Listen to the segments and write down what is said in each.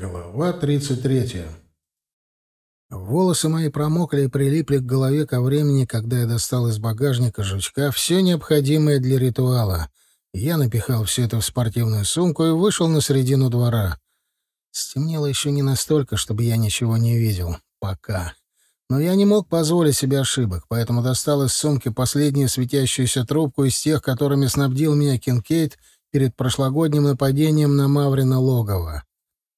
Глава 33. Волосы мои промокли и прилипли к голове ко времени, когда я достал из багажника жучка все необходимое для ритуала. Я напихал все это в спортивную сумку и вышел на середину двора. Стемнело еще не настолько, чтобы я ничего не видел. Пока. Но я не мог позволить себе ошибок, поэтому достал из сумки последнюю светящуюся трубку из тех, которыми снабдил меня Кинкейт перед прошлогодним нападением на Маврина Логова.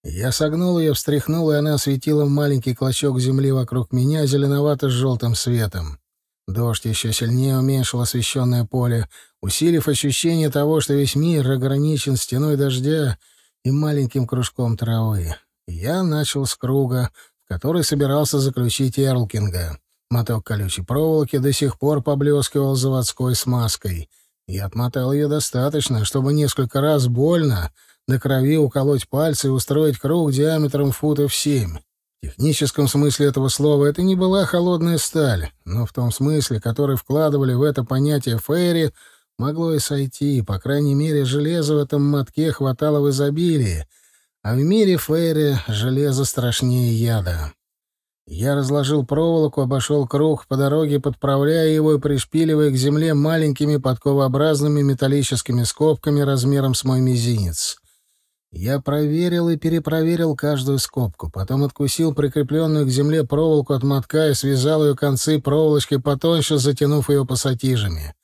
Я согнул ее, встряхнул, и она осветила маленький клочок земли вокруг меня зеленовато-желтым светом. Дождь еще сильнее уменьшил освещенное поле, усилив ощущение того, что весь мир ограничен стеной дождя и маленьким кружком травы. Я начал с круга, в который собирался заключить Эрлкинга. Моток колючей проволоки до сих пор поблескивал заводской смазкой. Я отмотал ее достаточно, чтобы несколько раз больно на крови уколоть пальцы и устроить круг диаметром футов семь. В техническом смысле этого слова это не была холодная сталь, но в том смысле, который вкладывали в это понятие Ферри, могло и сойти, по крайней мере, железа в этом мотке хватало в изобилии, а в мире Ферри железо страшнее яда. Я разложил проволоку, обошел круг по дороге, подправляя его и пришпиливая к земле маленькими подковообразными металлическими скобками размером с мой мизинец. Я проверил и перепроверил каждую скобку, потом откусил прикрепленную к земле проволоку от мотка и связал ее концы проволочки потоньше, затянув ее пассатижами.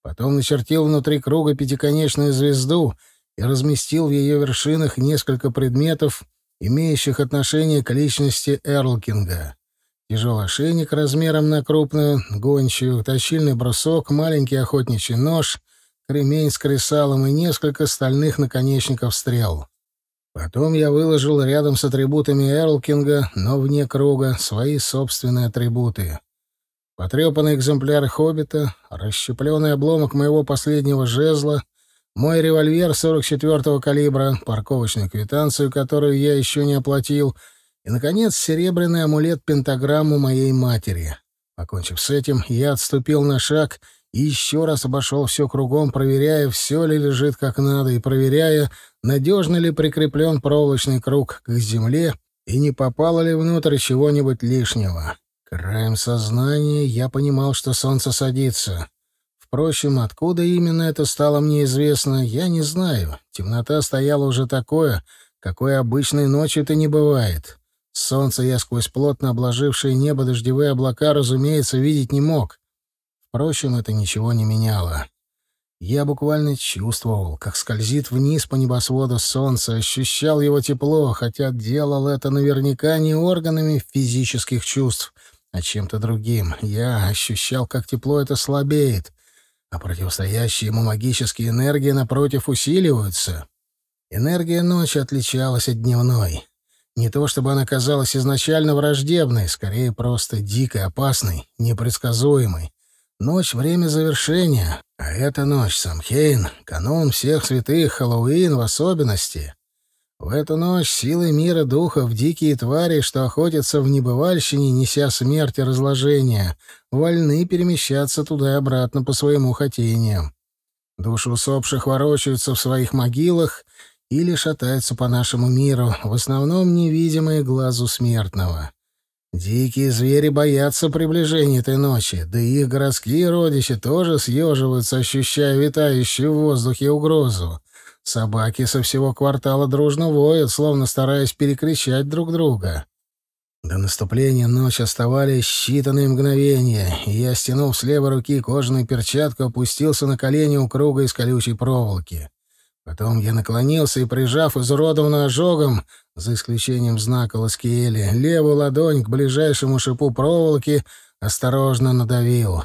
Потом начертил внутри круга пятиконечную звезду и разместил в ее вершинах несколько предметов, имеющих отношение к личности Эрлкинга. Тяжелый ошейник размером на крупную, гончую, точильный бросок, маленький охотничий нож — ремень с кресалом и несколько стальных наконечников стрел. Потом я выложил рядом с атрибутами Эрлкинга, но вне круга, свои собственные атрибуты. Потрепанный экземпляр «Хоббита», расщепленный обломок моего последнего жезла, мой револьвер 44-го калибра, парковочную квитанцию, которую я еще не оплатил, и, наконец, серебряный амулет-пентаграмму моей матери. Покончив с этим, я отступил на шаг — еще раз обошел все кругом, проверяя, все ли лежит как надо, и проверяя, надежно ли прикреплен проволочный круг к земле и не попало ли внутрь чего-нибудь лишнего. Краем сознания я понимал, что солнце садится. Впрочем, откуда именно это стало мне известно, я не знаю. Темнота стояла уже такое, какой обычной ночью-то не бывает. Солнце я сквозь плотно обложившее небо дождевые облака, разумеется, видеть не мог. Впрочем, это ничего не меняло. Я буквально чувствовал, как скользит вниз по небосводу солнце, ощущал его тепло, хотя делал это наверняка не органами физических чувств, а чем-то другим. Я ощущал, как тепло это слабеет, а противостоящие ему магические энергии, напротив, усиливаются. Энергия ночи отличалась от дневной. Не то чтобы она казалась изначально враждебной, скорее просто дикой, опасной, непредсказуемой. Ночь — время завершения, а эта ночь, Самхейн, канун всех святых, Хэллоуин в особенности. В эту ночь силы мира духов, дикие твари, что охотятся в небывальщине, неся смерть и разложение, вольны перемещаться туда и обратно по своему хотению. Души усопших ворочаются в своих могилах или шатаются по нашему миру, в основном невидимые глазу смертного. Дикие звери боятся приближения этой ночи, да и их городские родичи тоже съеживаются, ощущая витающую в воздухе угрозу. Собаки со всего квартала дружно воют, словно стараясь перекричать друг друга. До наступления ночи оставались считанные мгновения, и я, стянув с левой руки кожаную перчатку, опустился на колени у круга из колючей проволоки. Потом я наклонился и, прижав изуродованную ожогом, за исключением знака Ласкиэли, левую ладонь к ближайшему шипу проволоки осторожно надавил.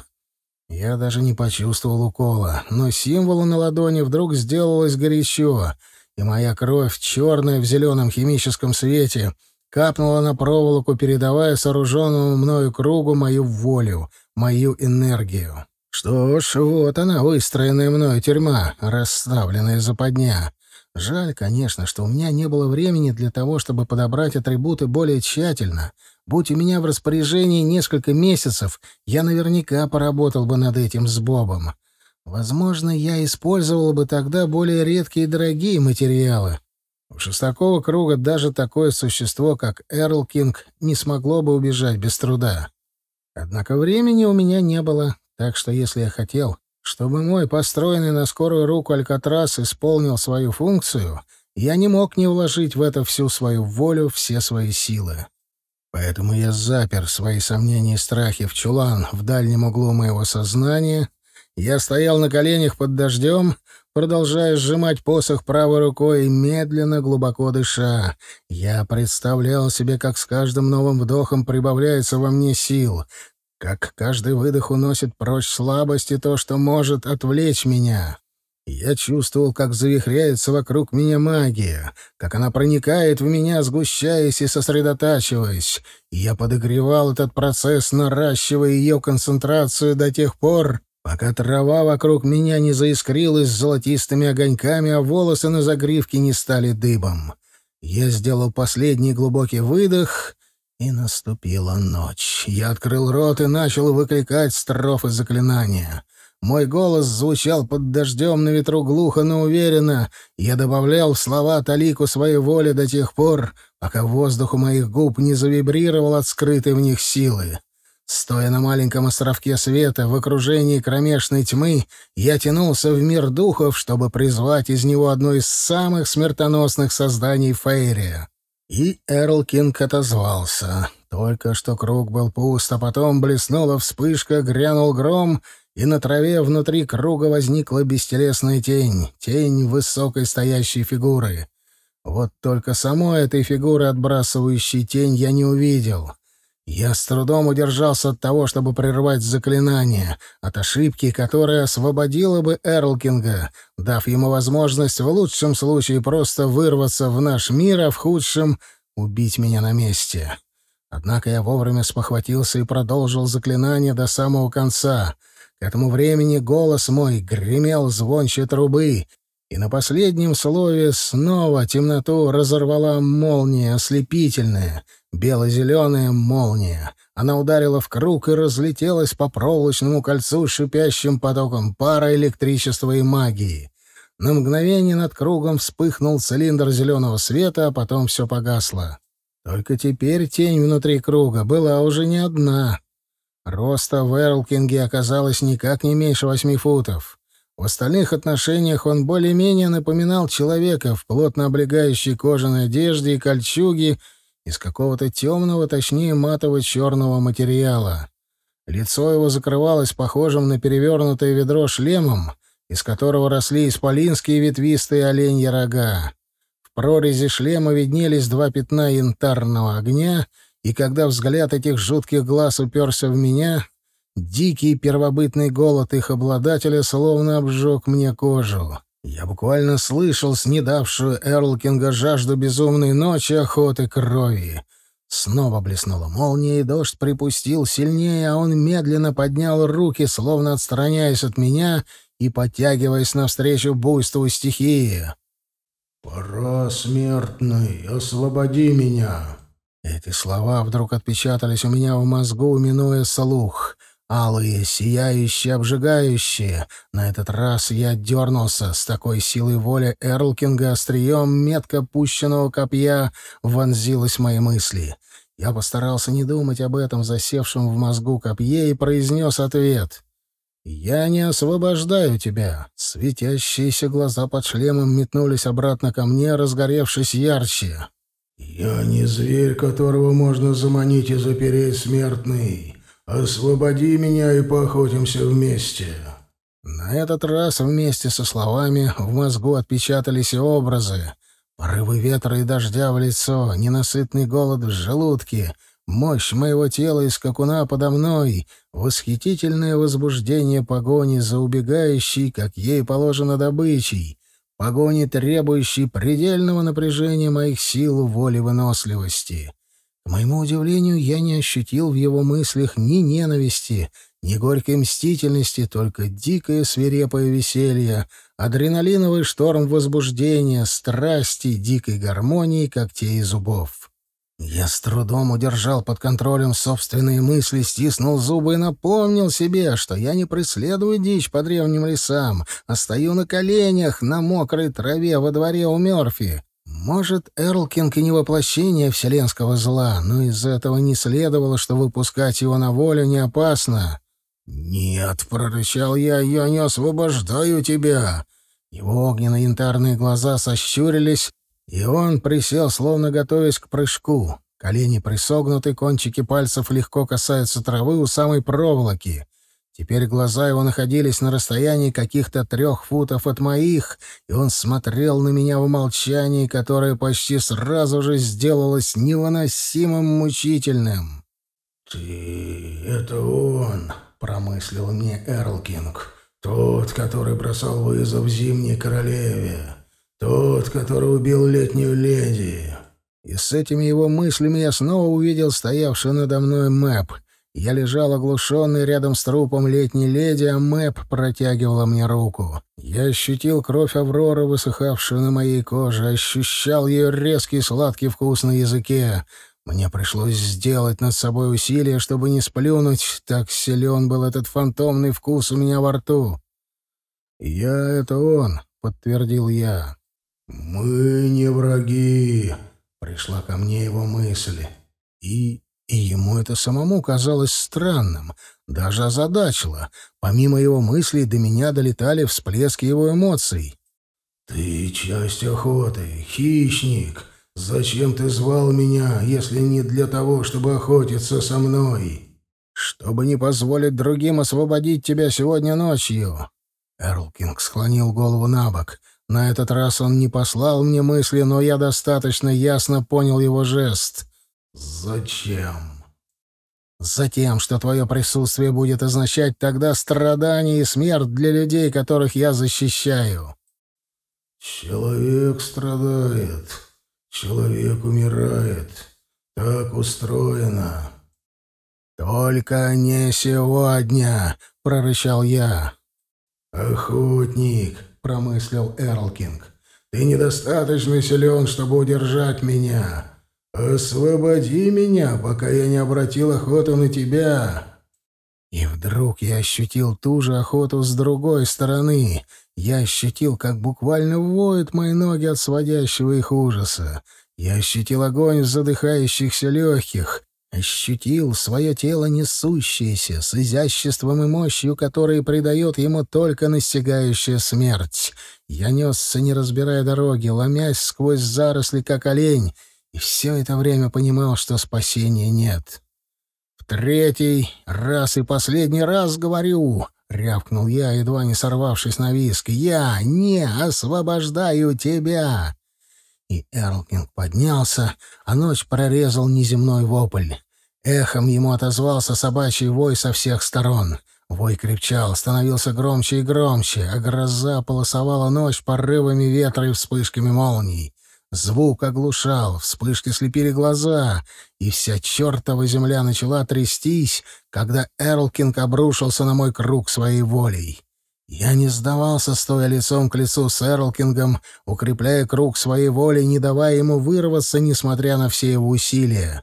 Я даже не почувствовал укола, но символу на ладони вдруг сделалось горячо, и моя кровь, черная в зеленом химическом свете, капнула на проволоку, передавая сооруженному мною кругу мою волю, мою энергию. Что ж, вот она, выстроенная мною тюрьма, расставленная западня. Жаль, конечно, что у меня не было времени для того, чтобы подобрать атрибуты более тщательно. Будь у меня в распоряжении несколько месяцев, я наверняка поработал бы над этим с Бобом. Возможно, я использовал бы тогда более редкие и дорогие материалы. У шестакого круга даже такое существо, как Эрл Кинг, не смогло бы убежать без труда. Однако времени у меня не было, так что если я хотел, чтобы мой построенный на скорую руку Алькатрас исполнил свою функцию, я не мог не вложить в это всю свою волю, все свои силы. Поэтому я запер свои сомнения и страхи в чулан в дальнем углу моего сознания. Я стоял на коленях под дождем, продолжая сжимать посох правой рукой и медленно, глубоко дыша. Я представлял себе, как с каждым новым вдохом прибавляется во мне сил, как каждый выдох уносит прочь слабость и то, что может отвлечь меня. Я чувствовал, как завихряется вокруг меня магия, как она проникает в меня, сгущаясь и сосредотачиваясь. Я подогревал этот процесс, наращивая ее концентрацию до тех пор, пока трава вокруг меня не заискрилась золотистыми огоньками, а волосы на загривке не стали дыбом. Я сделал последний глубокий выдох и наступила ночь. Я открыл рот и начал выкликать строфы заклинания. Мой голос звучал под дождем на ветру глухо, но уверенно. Я добавлял в слова талику своей воли до тех пор, пока воздух у моих губ не завибрировал от скрытой в них силы. Стоя на маленьком островке света в окружении кромешной тьмы, я тянулся в мир духов, чтобы призвать из него одно из самых смертоносных созданий Фейрия. И Эрлкинг отозвался. Только что круг был пуст, а потом блеснула вспышка, грянул гром, и на траве внутри круга возникла бестелесная тень, тень высокой стоящей фигуры. Вот только самой этой фигуры, отбрасывающей тень, я не увидел — я с трудом удержался от того, чтобы прервать заклинание, от ошибки, которая освободила бы Эрлкинга, дав ему возможность в лучшем случае просто вырваться в наш мир, а в худшем — убить меня на месте. Однако я вовремя спохватился и продолжил заклинание до самого конца. К этому времени голос мой гремел звонче трубы, и на последнем слове снова темноту разорвала молния ослепительная, бело-зеленая молния. Она ударила в круг и разлетелась по проволочному кольцу шипящим потоком пара, электричества и магии. На мгновение над кругом вспыхнул цилиндр зеленого света, а потом все погасло. Только теперь тень внутри круга была уже не одна. Роста в Эрлкинге оказалось никак не меньше восьми футов. В остальных отношениях он более-менее напоминал человека в плотно облегающей кожаной одежде и кольчуге из какого-то темного, точнее матово-черного материала. Лицо его закрывалось похожим на перевернутое ведро шлемом, из которого росли исполинские ветвистые оленьи рога. В прорези шлема виднелись два пятна янтарного огня, и когда взгляд этих жутких глаз уперся в меня, Дикий первобытный голод их обладателя словно обжег мне кожу. Я буквально слышал снедавшую Эрлкинга жажду безумной ночи охоты крови. Снова блеснула молния, и дождь припустил сильнее, а он медленно поднял руки, словно отстраняясь от меня и подтягиваясь навстречу буйству стихии. «Пора, смертный, освободи меня!» Эти слова вдруг отпечатались у меня в мозгу, минуя слух алые, сияющие, обжигающие. На этот раз я дернулся. С такой силой воли Эрлкинга острием метко пущенного копья вонзилась мои мысли. Я постарался не думать об этом засевшем в мозгу копье и произнес ответ. «Я не освобождаю тебя». Светящиеся глаза под шлемом метнулись обратно ко мне, разгоревшись ярче. «Я не зверь, которого можно заманить и запереть смертный. «Освободи меня и поохотимся вместе». На этот раз вместе со словами в мозгу отпечатались и образы. Порывы ветра и дождя в лицо, ненасытный голод в желудке, мощь моего тела и скакуна подо мной, восхитительное возбуждение погони за убегающей, как ей положено, добычей, погони, требующей предельного напряжения моих сил воли выносливости. К моему удивлению, я не ощутил в его мыслях ни ненависти, ни горькой мстительности, только дикое свирепое веселье, адреналиновый шторм возбуждения, страсти, дикой гармонии когтей и зубов. Я с трудом удержал под контролем собственные мысли, стиснул зубы и напомнил себе, что я не преследую дичь по древним лесам, а стою на коленях на мокрой траве во дворе у Мёрфи, может, Эрлкинг и не воплощение вселенского зла, но из этого не следовало, что выпускать его на волю не опасно. «Нет», — прорычал я, — «я не освобождаю тебя». Его огненно-янтарные глаза сощурились, и он присел, словно готовясь к прыжку. Колени присогнуты, кончики пальцев легко касаются травы у самой проволоки. Теперь глаза его находились на расстоянии каких-то трех футов от моих, и он смотрел на меня в молчании, которое почти сразу же сделалось невыносимым мучительным. «Ты... это он!» — промыслил мне Эрлкинг. «Тот, который бросал вызов зимней королеве. Тот, который убил летнюю леди». И с этими его мыслями я снова увидел стоявшую надо мной мэп — я лежал оглушенный рядом с трупом летней леди, а Мэп протягивала мне руку. Я ощутил кровь Авроры, высыхавшую на моей коже, ощущал ее резкий сладкий вкус на языке. Мне пришлось сделать над собой усилие, чтобы не сплюнуть, так силен был этот фантомный вкус у меня во рту. «Я — это он», — подтвердил я. «Мы не враги», — пришла ко мне его мысль. «И и ему это самому казалось странным, даже озадачило. Помимо его мыслей до меня долетали всплески его эмоций. «Ты часть охоты, хищник. Зачем ты звал меня, если не для того, чтобы охотиться со мной?» «Чтобы не позволить другим освободить тебя сегодня ночью». Эрлкинг склонил голову на бок. На этот раз он не послал мне мысли, но я достаточно ясно понял его жест — «Зачем?» «Затем, что твое присутствие будет означать тогда страдание и смерть для людей, которых я защищаю». «Человек страдает, человек умирает. Так устроено». «Только не сегодня!» — прорычал я. «Охотник!» — промыслил Эрлкинг. «Ты недостаточно силен, чтобы удержать меня. «Освободи меня, пока я не обратил охоту на тебя!» И вдруг я ощутил ту же охоту с другой стороны. Я ощутил, как буквально воют мои ноги от сводящего их ужаса. Я ощутил огонь задыхающихся легких. Ощутил свое тело несущееся, с изяществом и мощью, которые придает ему только настигающая смерть. Я несся, не разбирая дороги, ломясь сквозь заросли, как олень, и все это время понимал, что спасения нет. «В третий раз и последний раз говорю!» — рявкнул я, едва не сорвавшись на виск. «Я не освобождаю тебя!» И Эрлкинг поднялся, а ночь прорезал неземной вопль. Эхом ему отозвался собачий вой со всех сторон. Вой крепчал, становился громче и громче, а гроза полосовала ночь порывами ветра и вспышками молний. Звук оглушал, вспышки слепили глаза, и вся чертова земля начала трястись, когда Эрлкинг обрушился на мой круг своей волей. Я не сдавался, стоя лицом к лицу с Эрлкингом, укрепляя круг своей воли, не давая ему вырваться, несмотря на все его усилия.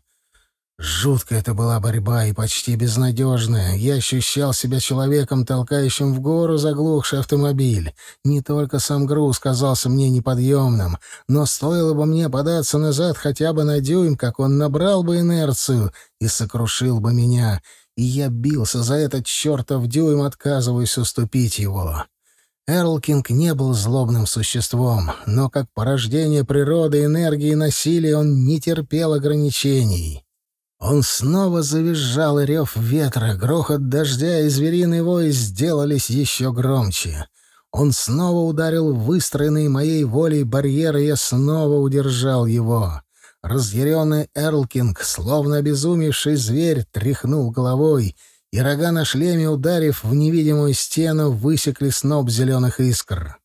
Жуткая это была борьба и почти безнадежная. Я ощущал себя человеком, толкающим в гору заглохший автомобиль. Не только сам груз казался мне неподъемным, но стоило бы мне податься назад хотя бы на дюйм, как он набрал бы инерцию и сокрушил бы меня. И я бился за этот чертов дюйм, отказываясь уступить его. Эрлкинг не был злобным существом, но как порождение природы, энергии и насилия он не терпел ограничений. Он снова завизжал, и рев ветра, грохот дождя и звериный вой сделались еще громче. Он снова ударил выстроенный моей волей барьер, и я снова удержал его. Разъяренный Эрлкинг, словно обезумевший зверь, тряхнул головой, и рога на шлеме, ударив в невидимую стену, высекли сноп зеленых искр.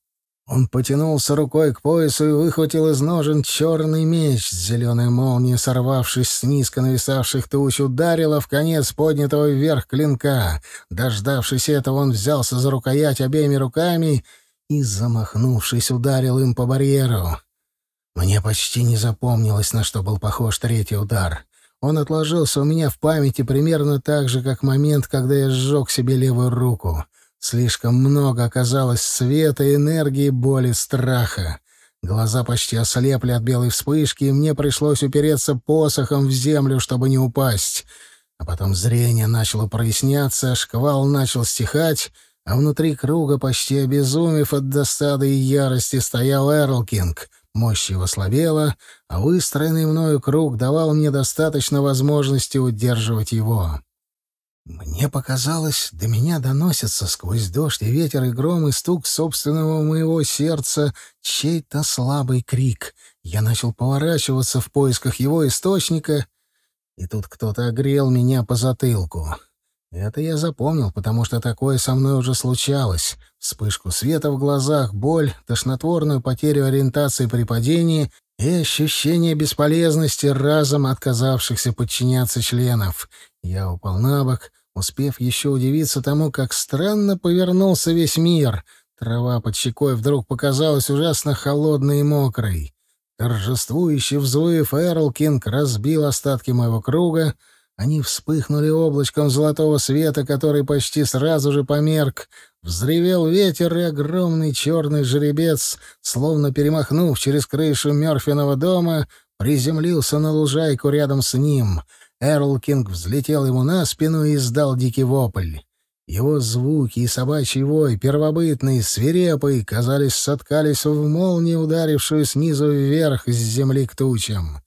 Он потянулся рукой к поясу и выхватил из ножен черный меч. Зеленая молния, сорвавшись с низко нависавших туч, ударила в конец поднятого вверх клинка. Дождавшись этого, он взялся за рукоять обеими руками и, замахнувшись, ударил им по барьеру. Мне почти не запомнилось, на что был похож третий удар. Он отложился у меня в памяти примерно так же, как момент, когда я сжег себе левую руку — Слишком много оказалось света, энергии, боли, страха. Глаза почти ослепли от белой вспышки, и мне пришлось упереться посохом в землю, чтобы не упасть. А потом зрение начало проясняться, шквал начал стихать, а внутри круга, почти обезумев от досады и ярости, стоял Эрлкинг. Мощь его слабела, а выстроенный мною круг давал мне достаточно возможности удерживать его. Мне показалось, до меня доносится сквозь дождь и ветер и гром и стук собственного моего сердца чей-то слабый крик. Я начал поворачиваться в поисках его источника, и тут кто-то огрел меня по затылку. Это я запомнил, потому что такое со мной уже случалось. Вспышку света в глазах, боль, тошнотворную потерю ориентации при падении и ощущение бесполезности разом отказавшихся подчиняться членов. Я упал на бок, успев еще удивиться тому, как странно повернулся весь мир. Трава под щекой вдруг показалась ужасно холодной и мокрой. Торжествующе взвыв, Эрлкинг разбил остатки моего круга. Они вспыхнули облачком золотого света, который почти сразу же померк. Взревел ветер, и огромный черный жеребец, словно перемахнув через крышу Мёрфиного дома, приземлился на лужайку рядом с ним — Эрлкинг взлетел ему на спину и издал дикий вопль. Его звуки и собачий вой, первобытный, свирепый, казались, соткались в молнии, ударившую снизу вверх с земли к тучам.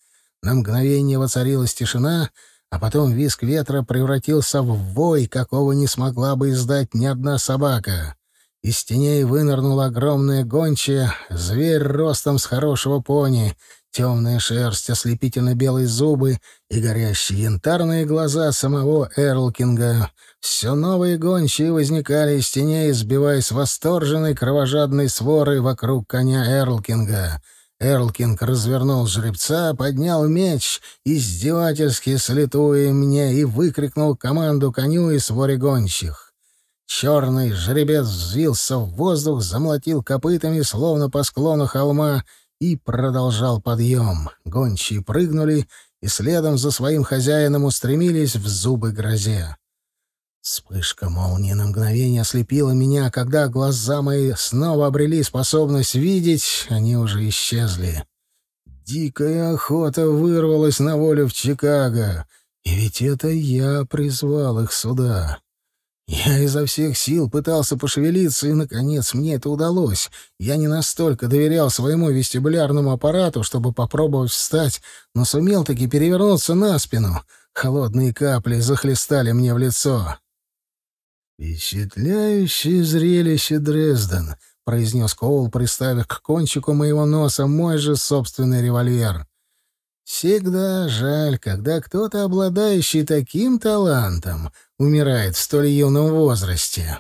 На мгновение воцарилась тишина, а потом визг ветра превратился в вой, какого не смогла бы издать ни одна собака. Из теней вынырнула огромная гончая, зверь ростом с хорошего пони — темная шерсть, ослепительно-белые зубы и горящие янтарные глаза самого Эрлкинга. Все новые гончие возникали из теней, сбивая с восторженной кровожадной своры вокруг коня Эрлкинга. Эрлкинг развернул жеребца, поднял меч, издевательски слетуя мне, и выкрикнул команду коню и своре гончих. Черный жеребец взвился в воздух, замолотил копытами, словно по склону холма, и продолжал подъем. Гончие прыгнули и следом за своим хозяином устремились в зубы грозе. Вспышка молнии на мгновение ослепила меня, а когда глаза мои снова обрели способность видеть, они уже исчезли. Дикая охота вырвалась на волю в Чикаго, и ведь это я призвал их сюда. Я изо всех сил пытался пошевелиться, и, наконец, мне это удалось. Я не настолько доверял своему вестибулярному аппарату, чтобы попробовать встать, но сумел таки перевернуться на спину. Холодные капли захлестали мне в лицо. «Впечатляющее зрелище, Дрезден», — произнес Коул, приставив к кончику моего носа мой же собственный револьвер. Всегда жаль, когда кто-то, обладающий таким талантом, умирает в столь юном возрасте.